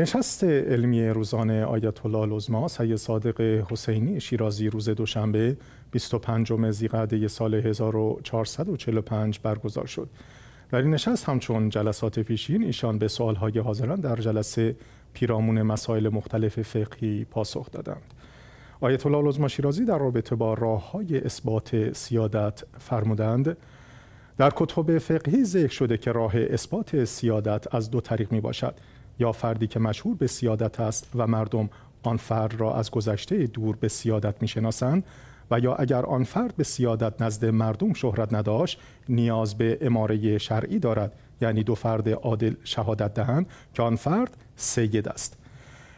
نشست علمی روزانه آیت الله العظما سید صادق حسینی شیرازی روز دوشنبه 25 ذیقعده سال 1445 برگزار شد در این نشست همچون جلسات پیشین ایشان به سوالهای حاضران در جلسه پیرامون مسائل مختلف فقهی پاسخ دادند آیت الله العظما شیرازی در رابطه با راه های اثبات سیادت فرمودند در کتب فقهی ذکر شده که راه اثبات سیادت از دو طریق می باشد یا فردی که مشهور به سیادت است و مردم آن فرد را از گذشته دور به سیادت میشناسند و یا اگر آن فرد به سیادت نزد مردم شهرت نداشت نیاز به اماره شرعی دارد یعنی دو فرد عادل شهادت دهند که آن فرد سید است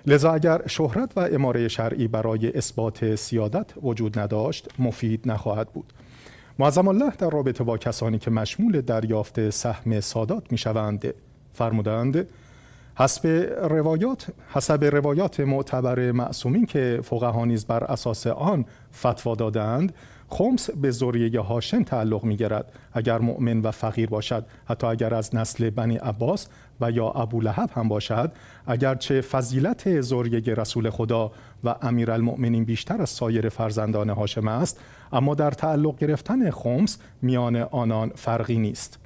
لذا اگر شهرت و اماره شرعی برای اثبات سیادت وجود نداشت مفید نخواهد بود معظم الله در رابطه با کسانی که مشمول دریافت سهم سادات میشوند فرمودند حسب روایات حسب روایات معتبر معصومین که فقها نیز بر اساس آن فتوا دادند خمس به ذریه هاشم تعلق می اگر مؤمن و فقیر باشد حتی اگر از نسل بنی عباس و یا ابو لحب هم باشد اگرچه فضیلت ذریه رسول خدا و امیرالمؤمنین بیشتر از سایر فرزندان هاشم است اما در تعلق گرفتن خمس میان آنان فرقی نیست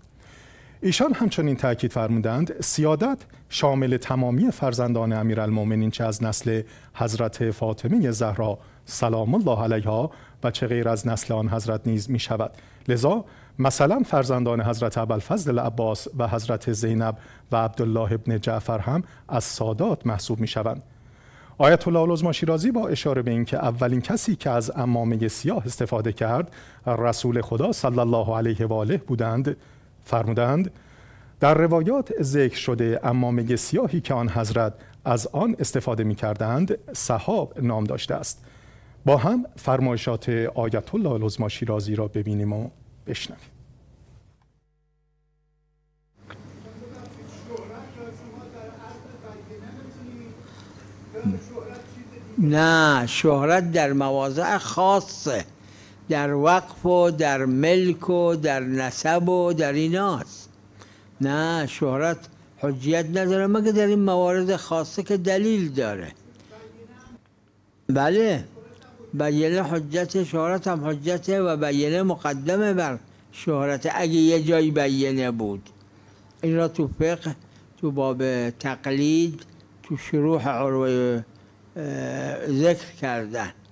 ایشان همچنین تاکید فرمودند سیادت شامل تمامی فرزندان امیرالمومنین چه از نسل حضرت فاطمه زهرا سلام الله علیها و چه غیر از نسل آن حضرت نیز می شود لذا مثلا فرزندان حضرت ابوالفضل عباس و حضرت زینب و عبدالله ابن جعفر هم از سادات محسوب می شوند آیت الله شیرازی با اشاره به اینکه اولین کسی که از امامه سیاه استفاده کرد رسول خدا صلی الله علیه و آله بودند فرمودند در روایات ذکر شده امامه سیاهی که آن حضرت از آن استفاده می کردند صحاب نام داشته است با هم فرمایشات آیت الله العظما شیرازی را ببینیم و بشنویم نه شهرت در مواضع خاصه در وقف و در ملک و در نسب و در ایناست نه شهرت حجیت نداره مگه در این موارد خاصه که دلیل داره بله بیانه حجت شهرت هم حجته و بیانه مقدمه بر شهرت اگه یه جایی بیانه بود این را تو فقه تو باب تقلید تو شروح عروه ذکر کردن